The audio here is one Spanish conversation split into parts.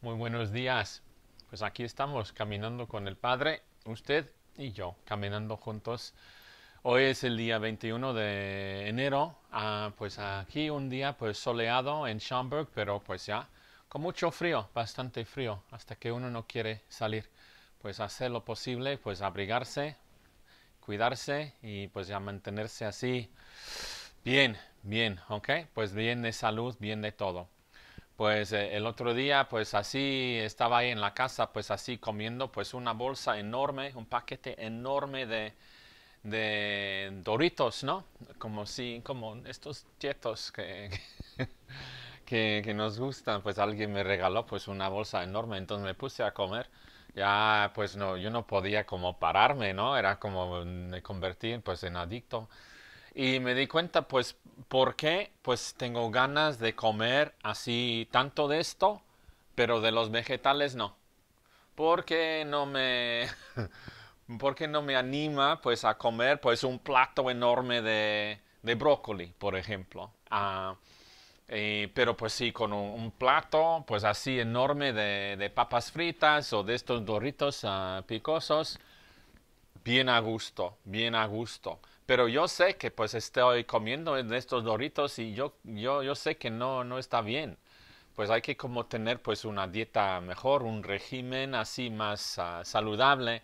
Muy buenos días. Pues aquí estamos caminando con el Padre, usted y yo, caminando juntos. Hoy es el día 21 de enero, ah, pues aquí un día pues soleado en Schaumburg, pero pues ya con mucho frío, bastante frío, hasta que uno no quiere salir. Pues hacer lo posible, pues abrigarse, cuidarse y pues ya mantenerse así bien, bien, ¿ok? Pues bien de salud, bien de todo. Pues eh, el otro día, pues así estaba ahí en la casa, pues así comiendo, pues una bolsa enorme, un paquete enorme de, de doritos, ¿no? Como si, como estos chetos que, que, nos gustan, pues alguien me regaló pues una bolsa enorme, entonces me puse a comer. Ya, pues no, yo no podía como pararme, ¿no? Era como mm, me convertí pues en adicto. Y me di cuenta, pues, ¿por qué? Pues tengo ganas de comer así tanto de esto, pero de los vegetales no. Porque no me... no me anima pues a comer pues un plato enorme de, de brócoli, por ejemplo. Ah, eh, pero pues sí, con un, plato pues así enorme de, papas fritas o de estos doritos ah, picosos, bien a gusto, bien a gusto pero yo sé que pues estoy comiendo en estos doritos y yo, yo, yo sé que no, no está bien. Pues hay que como tener pues una dieta mejor, un régimen así más ah, saludable.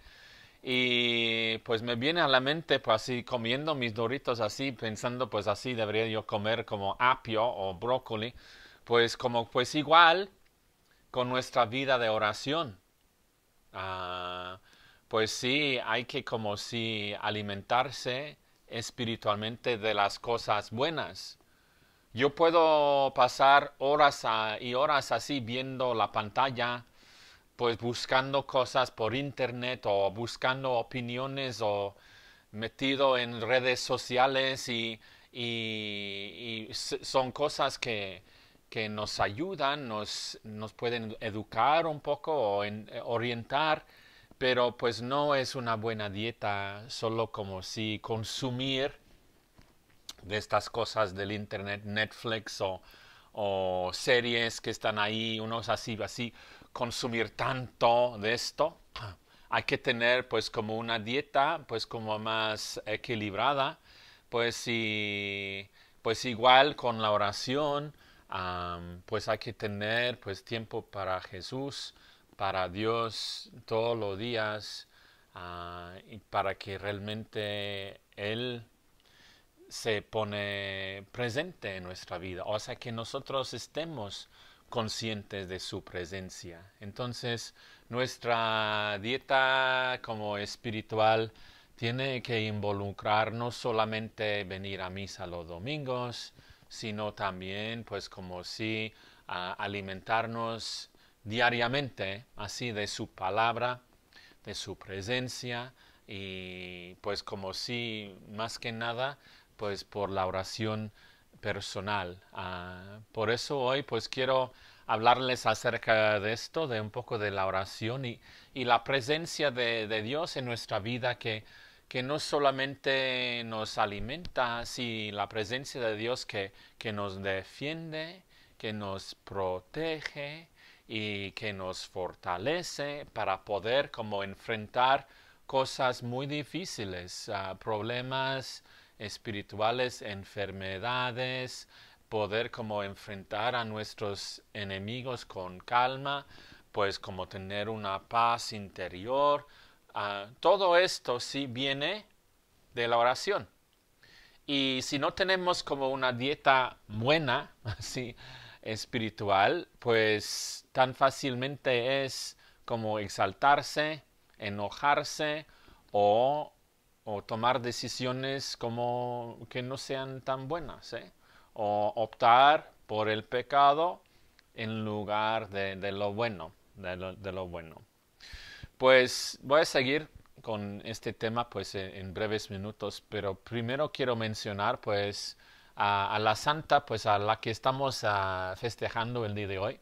Y pues me viene a la mente pues así comiendo mis doritos así, pensando pues así debería yo comer como apio o brócoli. Pues como pues igual con nuestra vida de oración. Ah, pues sí, hay que como si alimentarse espiritualmente de las cosas buenas. Yo puedo pasar horas y horas así viendo la pantalla, pues buscando cosas por internet o buscando opiniones o metido en redes sociales y, y son cosas que, que nos ayudan, nos, nos, pueden educar un poco o orientar pero pues no es una buena dieta solo como si consumir de estas cosas del internet, Netflix o, o series que están ahí, unos así, así, consumir tanto de esto. Hay que tener pues como una dieta pues como más equilibrada, pues si pues igual con la oración, um, pues hay que tener pues tiempo para Jesús, para Dios todos los días ah, y para que realmente Él se pone presente en nuestra vida, o sea que nosotros estemos conscientes de su presencia. Entonces, nuestra dieta como espiritual tiene que involucrar no solamente venir a misa los domingos, sino también, pues como si, ah, alimentarnos diariamente ¿eh? así de su palabra, de su presencia y pues como si más que nada pues por la oración personal. Ah, por eso hoy pues quiero hablarles acerca de esto, de un poco de la oración y, y la presencia de, Dios en nuestra vida que, que no solamente nos alimenta, sino la presencia de Dios que, que nos defiende, que nos protege, y que nos fortalece para poder como enfrentar cosas muy difíciles, ah, problemas espirituales, enfermedades, poder como enfrentar a nuestros enemigos con calma, pues como tener una paz interior. Ah, todo esto sí viene de la oración. Y si no tenemos como una dieta buena, así espiritual, pues tan fácilmente es como exaltarse, enojarse o, tomar decisiones como que no sean tan buenas, ¿eh? o optar por el pecado en lugar de, lo bueno, de bueno. Pues voy a seguir con este tema pues e, en, breves minutos, pero primero quiero mencionar pues a, la santa pues a la que estamos ah, festejando el día de hoy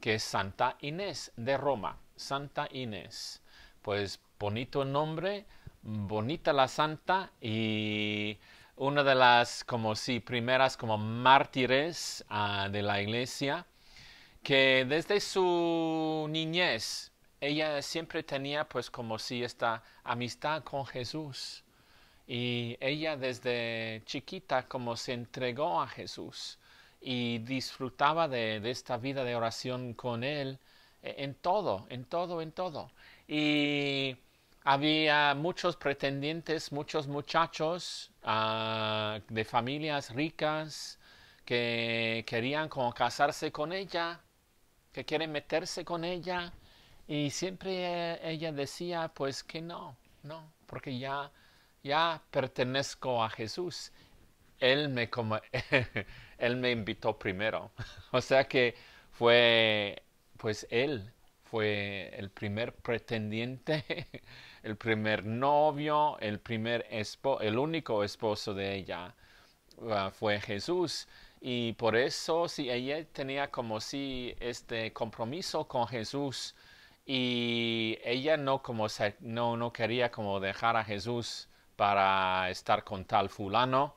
que es Santa Inés de Roma. Santa Inés. Pues bonito nombre, bonita la santa y una de las como si primeras como mártires ah, de la iglesia que desde su niñez ella siempre tenía pues como si esta amistad con Jesús y ella desde chiquita como se entregó a Jesús y disfrutaba de, esta vida de oración con él eh, en todo, en todo, en todo. Y había muchos pretendientes, muchos muchachos ah, de familias ricas que querían casarse con ella, que quieren meterse con ella. Y siempre eh, ella decía, pues que no, no, porque ya, ya pertenezco a Jesús. Él me, como, él me invitó primero. o sea que fue, pues él fue el primer pretendiente, el primer novio, el primer esposo, el único esposo de ella ah, fue Jesús. Y por eso, si ella tenía como si este compromiso con Jesús y ella no, como no, no quería como dejar a Jesús para estar con tal fulano,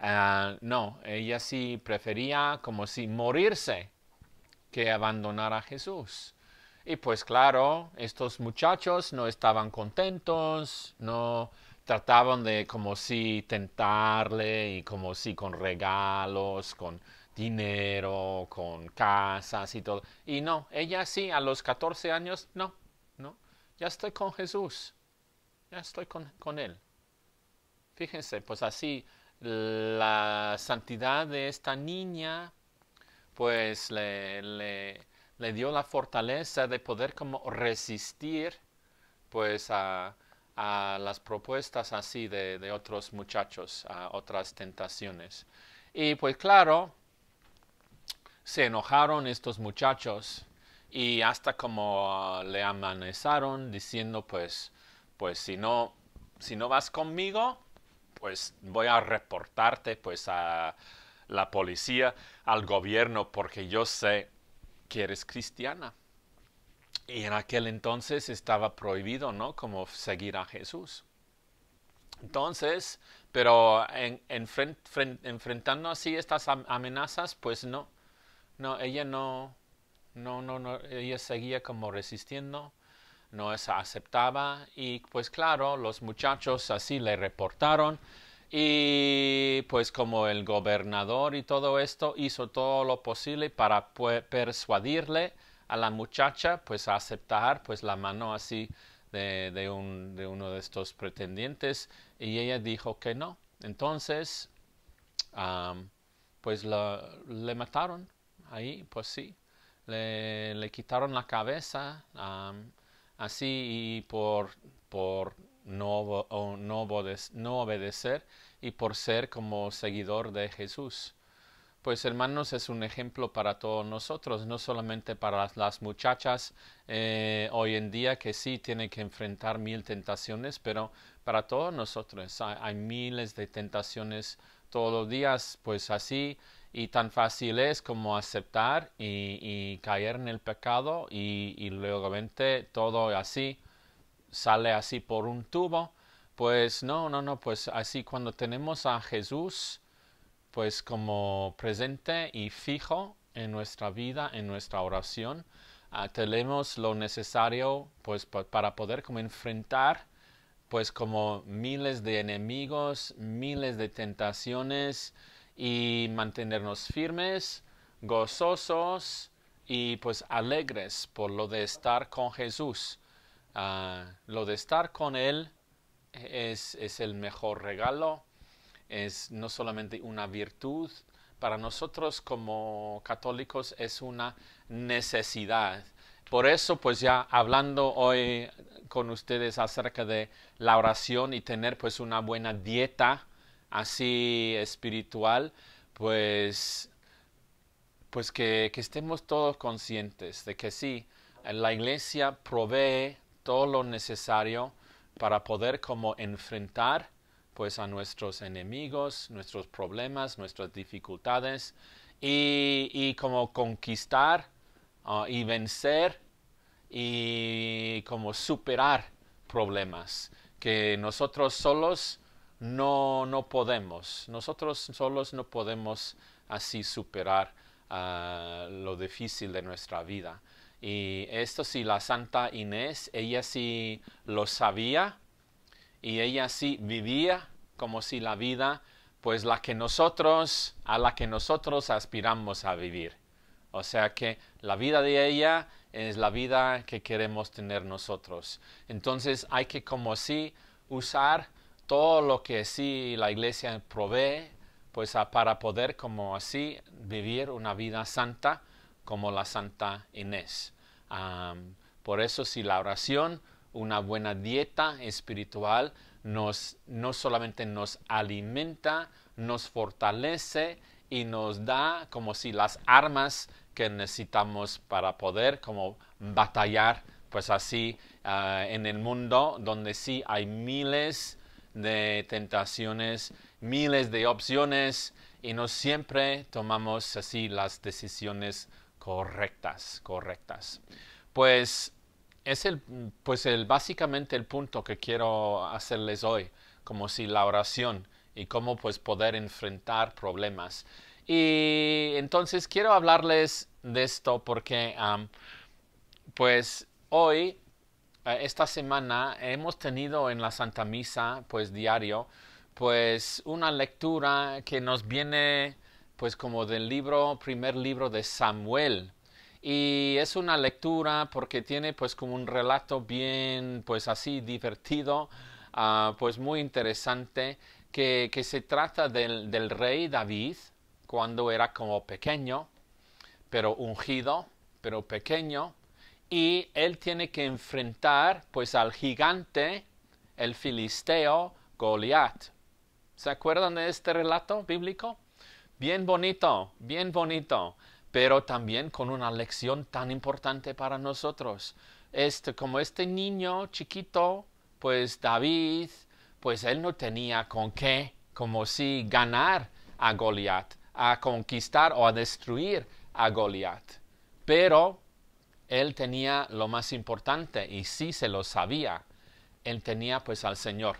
Ah, no, ella sí prefería como si morirse que abandonar a Jesús. Y pues claro, estos muchachos no estaban contentos, no trataban de como si tentarle y como si con regalos, con dinero, con casas y todo. Y no, ella sí, a los 14 años, no, no, ya estoy con Jesús, ya estoy con, con Él. Fíjense, pues así la santidad de esta niña pues le, le, dio la fortaleza de poder como resistir pues a, a las propuestas así de, otros muchachos, a otras tentaciones. Y pues claro, se enojaron estos muchachos y hasta como ah, le amanezaron diciendo pues, pues si no, si no vas conmigo, pues voy a reportarte pues a la policía, al gobierno, porque yo sé que eres cristiana. Y en aquel entonces estaba prohibido, ¿no? Como seguir a Jesús. Entonces, pero en, enfrentando así estas amenazas, pues no, no, ella no, no, no, no, ella seguía como resistiendo no aceptaba y pues claro, los muchachos así le reportaron y pues como el gobernador y todo esto hizo todo lo posible para persuadirle a la muchacha pues a aceptar pues la mano así de, de, un, de uno de estos pretendientes y ella dijo que no. Entonces pues lo, le mataron ahí, pues sí. Le, le quitaron la cabeza así y por, por no, no, no obedecer y por ser como seguidor de Jesús. Pues hermanos, es un ejemplo para todos nosotros, no solamente para las, muchachas eh, hoy en día que sí tienen que enfrentar mil tentaciones, pero para todos nosotros hay, hay miles de tentaciones todos los días, pues así y tan fácil es como aceptar y, caer en el pecado y, y luego todo así sale así por un tubo. Pues no, no, no, pues así cuando tenemos a Jesús pues como presente y fijo en nuestra vida, en nuestra oración, ah, tenemos lo necesario pues para poder como enfrentar pues como miles de enemigos, miles de tentaciones, y mantenernos firmes, gozosos y pues alegres por lo de estar con Jesús. Ah, lo de estar con Él es, es, el mejor regalo, es no solamente una virtud, para nosotros como católicos es una necesidad. Por eso, pues ya hablando hoy con ustedes acerca de la oración y tener pues una buena dieta así espiritual, pues, pues que, estemos todos conscientes de que sí, la iglesia provee todo lo necesario para poder como enfrentar pues a nuestros enemigos, nuestros problemas, nuestras dificultades y, y como conquistar ah, y vencer y como superar problemas que nosotros solos no, no podemos, nosotros solos no podemos así superar ah, lo difícil de nuestra vida. Y esto sí, la Santa Inés, ella sí lo sabía y ella sí vivía como si la vida, pues la que nosotros, a la que nosotros aspiramos a vivir. O sea que la vida de ella es la vida que queremos tener nosotros. Entonces hay que como si usar todo lo que sí la iglesia provee, pues ah, para poder como así vivir una vida santa como la Santa Inés. por eso si la oración, una buena dieta espiritual, nos, no solamente nos alimenta, nos fortalece y nos da como si las armas que necesitamos para poder como batallar, pues así ah, en el mundo donde sí hay miles de tentaciones, miles de opciones y no siempre tomamos así las decisiones correctas, correctas. Pues es el, pues el, básicamente el punto que quiero hacerles hoy, como si la oración y cómo pues poder enfrentar problemas. Y entonces quiero hablarles de esto porque pues hoy eh, esta semana hemos tenido en la Santa Misa, pues diario, pues una lectura que nos viene pues como del libro, primer libro de Samuel. Y es una lectura porque tiene pues como un relato bien pues así divertido, ah, pues muy interesante, que, que se trata del, del rey David cuando era como pequeño, pero ungido, pero pequeño, y él tiene que enfrentar pues al gigante, el filisteo Goliat. ¿Se acuerdan de este relato bíblico? Bien bonito, bien bonito, pero también con una lección tan importante para nosotros. Este, como este niño chiquito, pues David, pues él no tenía con qué, como si ganar a Goliat, a conquistar o a destruir a Goliat. Pero él tenía lo más importante y sí se lo sabía. Él tenía pues al Señor.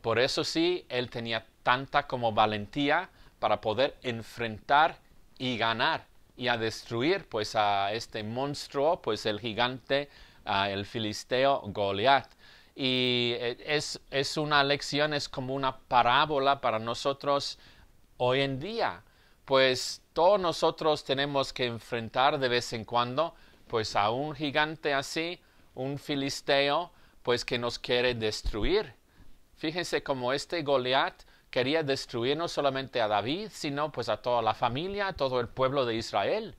Por eso sí, él tenía tanta como valentía para poder enfrentar y ganar y a destruir pues a este monstruo, pues el gigante, el filisteo Goliat. Y eh, es, es una lección, es como una parábola para nosotros hoy en día. Pues todos nosotros tenemos que enfrentar de vez en cuando pues a un gigante así, un filisteo, pues que nos quiere destruir. Fíjense cómo este Goliat quería destruir no solamente a David, sino pues a toda la familia, a todo el pueblo de Israel.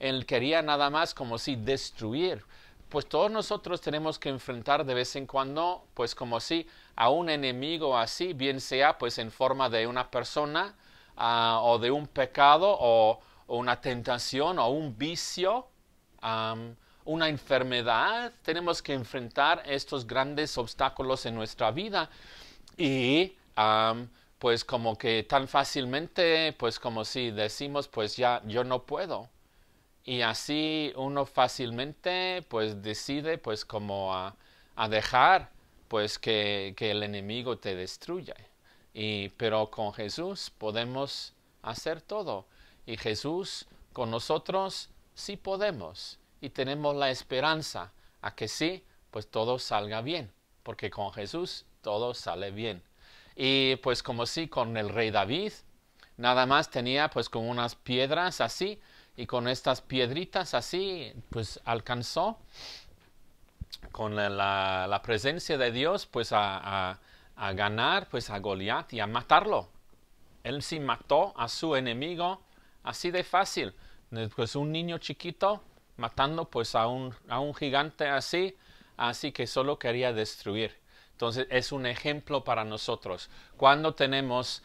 Él quería nada más como si destruir. Pues todos nosotros tenemos que enfrentar de vez en cuando, pues como si a un enemigo así, bien sea pues en forma de una persona ah, o de un pecado o una tentación o un vicio, una enfermedad, tenemos que enfrentar estos grandes obstáculos en nuestra vida y pues como que tan fácilmente, pues como si decimos pues ya yo no puedo. Y así uno fácilmente pues decide pues como a, dejar pues que, que, el enemigo te destruya. Y, pero con Jesús podemos hacer todo. Y Jesús con nosotros sí podemos y tenemos la esperanza a que sí, pues todo salga bien, porque con Jesús todo sale bien. Y pues como sí, con el rey David, nada más tenía pues con unas piedras así y con estas piedritas así, pues alcanzó con la, presencia de Dios pues a, a ganar pues a Goliat y a matarlo. Él sí mató a su enemigo así de fácil. Pues un niño chiquito matando pues a un, gigante así, así que solo quería destruir. Entonces es un ejemplo para nosotros. Cuando tenemos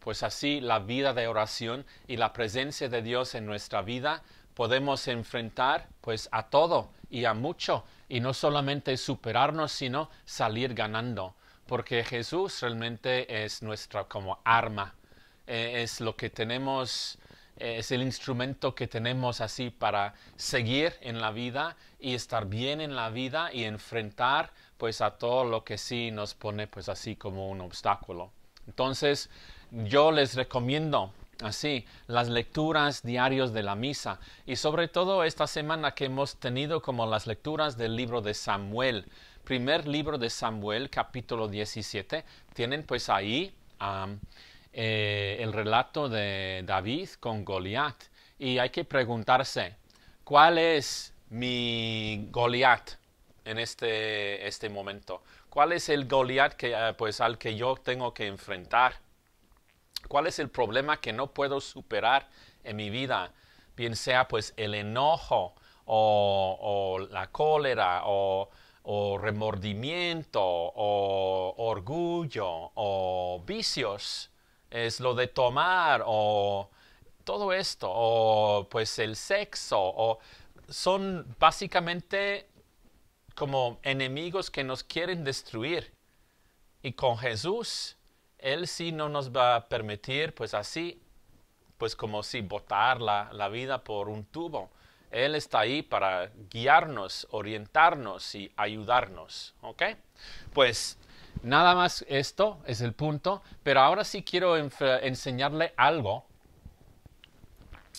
pues así la vida de oración y la presencia de Dios en nuestra vida, podemos enfrentar pues a todo y a mucho y no solamente superarnos, sino salir ganando, porque Jesús realmente es nuestra como arma, eh, es lo que tenemos es el instrumento que tenemos así para seguir en la vida y estar bien en la vida y enfrentar pues a todo lo que sí nos pone pues así como un obstáculo. Entonces yo les recomiendo así las lecturas diarios de la misa y sobre todo esta semana que hemos tenido como las lecturas del libro de Samuel. Primer libro de Samuel capítulo 17 tienen pues ahí eh, el relato de David con Goliat y hay que preguntarse, ¿cuál es mi Goliat en este, este momento? ¿Cuál es el Goliat que, eh, pues, al que yo tengo que enfrentar? ¿Cuál es el problema que no puedo superar en mi vida? Bien sea pues el enojo o, la cólera o remordimiento o orgullo o vicios es lo de tomar o todo esto, o pues el sexo, o son básicamente como enemigos que nos quieren destruir. Y con Jesús, Él sí no nos va a permitir, pues así, pues como si botar la, la vida por un tubo. Él está ahí para guiarnos, orientarnos y ayudarnos. ¿Ok? Pues Nada más esto es el punto, pero ahora sí quiero enseñarle algo,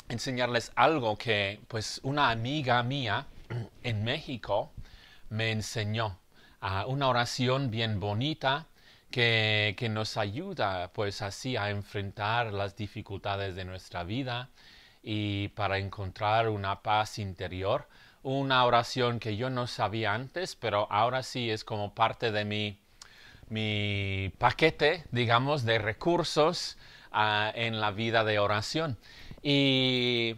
enseñarles algo que pues una amiga mía en México me enseñó, a una oración bien bonita que, que, nos ayuda pues así a enfrentar las dificultades de nuestra vida y para encontrar una paz interior, una oración que yo no sabía antes, pero ahora sí es como parte de mí mi paquete, digamos, de recursos ah, en la vida de oración. Y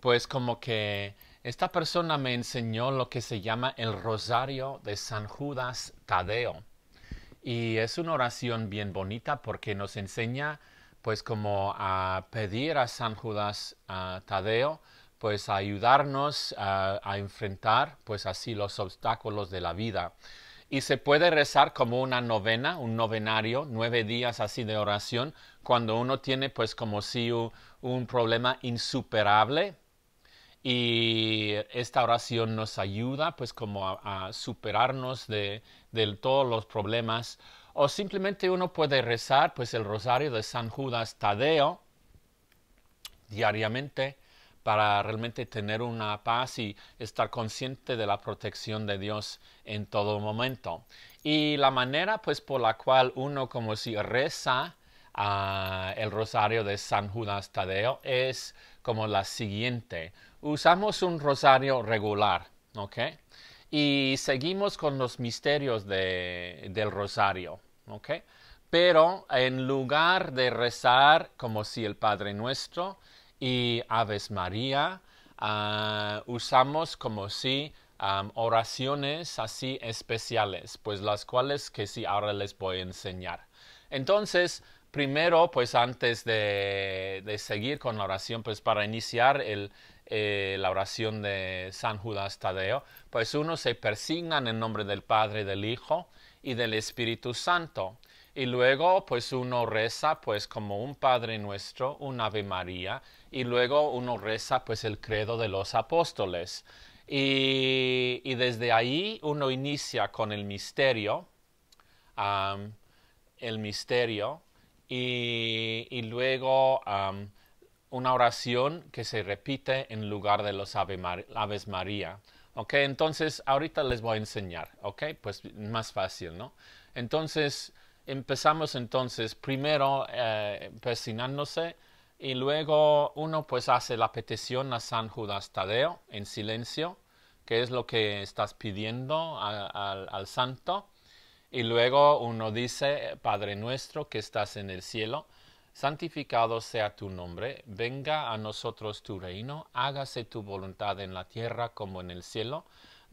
pues como que esta persona me enseñó lo que se llama el Rosario de San Judas Tadeo. Y es una oración bien bonita porque nos enseña pues como a pedir a San Judas ah, Tadeo pues a ayudarnos ah, a enfrentar pues así los obstáculos de la vida. Y se puede rezar como una novena, un novenario, nueve días así de oración, cuando uno tiene pues como si un, problema insuperable. Y esta oración nos ayuda pues como a, superarnos de, de todos los problemas. O simplemente uno puede rezar pues el rosario de San Judas Tadeo diariamente para realmente tener una paz y estar consciente de la protección de Dios en todo momento. Y la manera pues por la cual uno como si reza ah, el rosario de San Judas Tadeo es como la siguiente. Usamos un rosario regular, ¿ok? Y seguimos con los misterios de, del rosario, ¿ok? Pero en lugar de rezar como si el Padre Nuestro, y Aves María ah, usamos como si oraciones así especiales, pues las cuales que sí ahora les voy a enseñar. Entonces, primero, pues antes de, de seguir con la oración, pues para iniciar eh, la oración de San Judas Tadeo, pues uno se persigna en el nombre del Padre, del Hijo y del Espíritu Santo. Y luego, pues uno reza, pues como un Padre Nuestro, un Ave María, y luego uno reza, pues el credo de los apóstoles. Y, desde ahí uno inicia con el misterio, el misterio, y, luego una oración que se repite en lugar de los Ave Aves María. ¿Ok? Entonces, ahorita les voy a enseñar, ¿ok? Pues más fácil, ¿no? Entonces, empezamos entonces primero eh, y luego uno pues hace la petición a San Judas Tadeo en silencio, que es lo que estás pidiendo al santo. Y luego uno dice, Padre nuestro que estás en el cielo, santificado sea tu nombre, venga a nosotros tu reino, hágase tu voluntad en la tierra como en el cielo.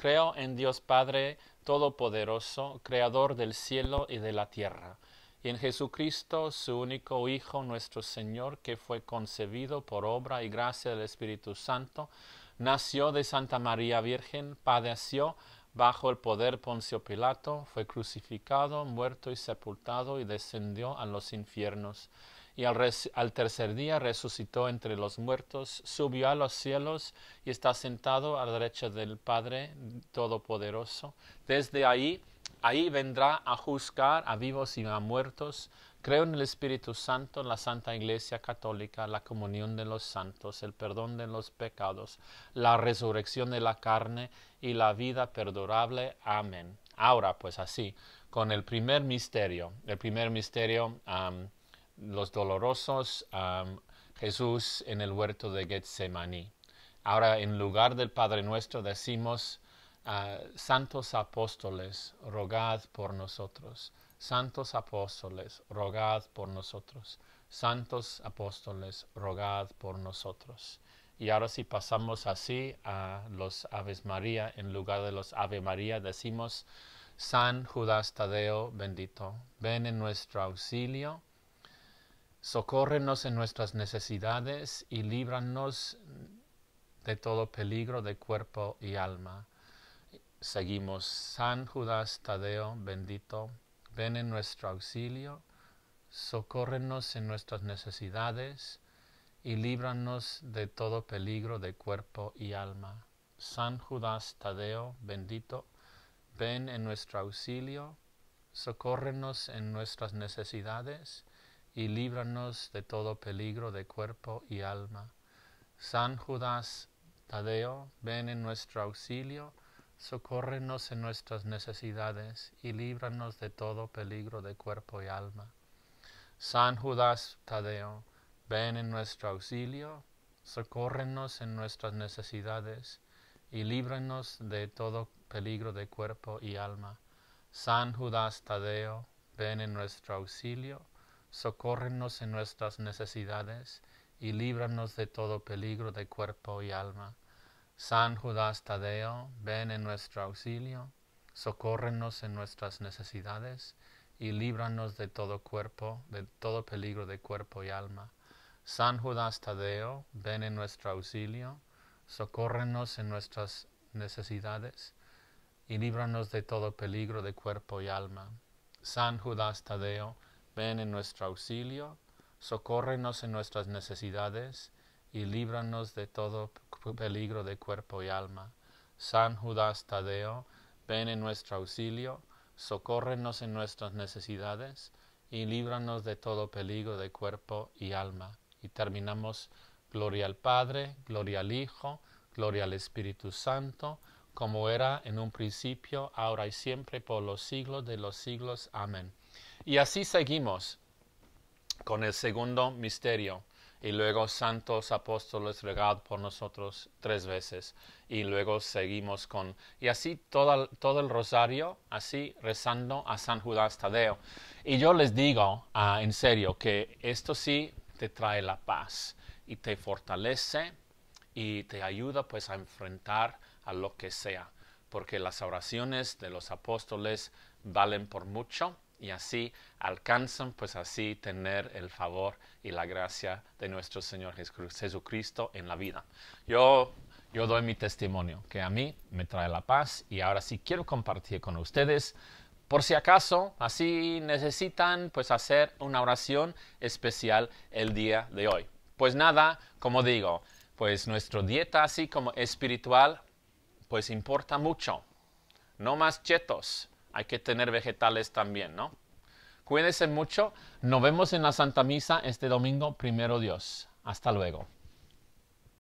Creo en Dios Padre Todopoderoso, Creador del cielo y de la tierra, y en Jesucristo, su único Hijo, nuestro Señor, que fue concebido por obra y gracia del Espíritu Santo, nació de Santa María Virgen, padeció bajo el poder Poncio Pilato, fue crucificado, muerto y sepultado, y descendió a los infiernos y al, tercer día resucitó entre los muertos, subió a los cielos y está sentado a la derecha del Padre Todopoderoso. Desde ahí, ahí vendrá a juzgar a vivos y a muertos. Creo en el Espíritu Santo, en la Santa Iglesia Católica, la comunión de los santos, el perdón de los pecados, la resurrección de la carne y la vida perdurable. Amén. Ahora, pues así, con el primer misterio, el primer misterio los dolorosos Jesús en el huerto de Getsemaní. Ahora, en lugar del Padre nuestro, decimos, ah, santos apóstoles, rogad por nosotros. Santos apóstoles, rogad por nosotros. Santos apóstoles, rogad por nosotros. Y ahora si pasamos así a los Aves María, en lugar de los Ave María, decimos, San Judas Tadeo bendito, ven en nuestro auxilio Socórrenos en nuestras necesidades y líbranos de todo peligro de cuerpo y alma. Seguimos, San Judas Tadeo, bendito, ven en nuestro auxilio, socórrenos en nuestras necesidades y líbranos de todo peligro de cuerpo y alma. San Judas Tadeo, bendito, ven en nuestro auxilio, socórrenos en nuestras necesidades y líbranos de todo peligro de cuerpo y alma. San Judas Tadeo, ven en nuestro auxilio, socórrenos en nuestras necesidades y líbranos de todo peligro de cuerpo y alma. San Judas Tadeo, ven en nuestro auxilio, socórrenos en nuestras necesidades y líbranos de todo peligro de cuerpo y alma. San Judas Tadeo, ven en nuestro auxilio, socórrenos en nuestras necesidades y líbranos de todo peligro de cuerpo y alma. San Judas Tadeo, ven en nuestro auxilio, socórrenos en nuestras necesidades y líbranos de todo cuerpo, de todo peligro de cuerpo y alma. San Judas Tadeo, ven en nuestro auxilio, socórrenos en nuestras necesidades y líbranos de todo peligro de cuerpo y alma. San Judas Tadeo, ven en nuestro auxilio, socórrenos en nuestras necesidades y líbranos de todo peligro de cuerpo y alma. San Judas Tadeo, ven en nuestro auxilio, socórrenos en nuestras necesidades y líbranos de todo peligro de cuerpo y alma. Y terminamos, gloria al Padre, gloria al Hijo, gloria al Espíritu Santo, como era en un principio, ahora y siempre, por los siglos de los siglos. Amén. Y así seguimos con el segundo misterio y luego santos apóstoles regados por nosotros tres veces y luego seguimos con y así todo, el rosario así rezando a San Judas Tadeo y yo les digo ah, en serio que esto sí te trae la paz y te fortalece y te ayuda pues a enfrentar a lo que sea porque las oraciones de los apóstoles valen por mucho y así alcanzan pues así tener el favor y la gracia de nuestro Señor Jesucristo en la vida. Yo yo doy mi testimonio que a mí me trae la paz y ahora sí quiero compartir con ustedes por si acaso así necesitan pues hacer una oración especial el día de hoy. Pues nada, como digo, pues nuestra dieta así como espiritual pues importa mucho. No más chetos, hay que tener vegetales también, ¿no? Cuídense mucho. Nos vemos en la Santa Misa este domingo, primero Dios. Hasta luego.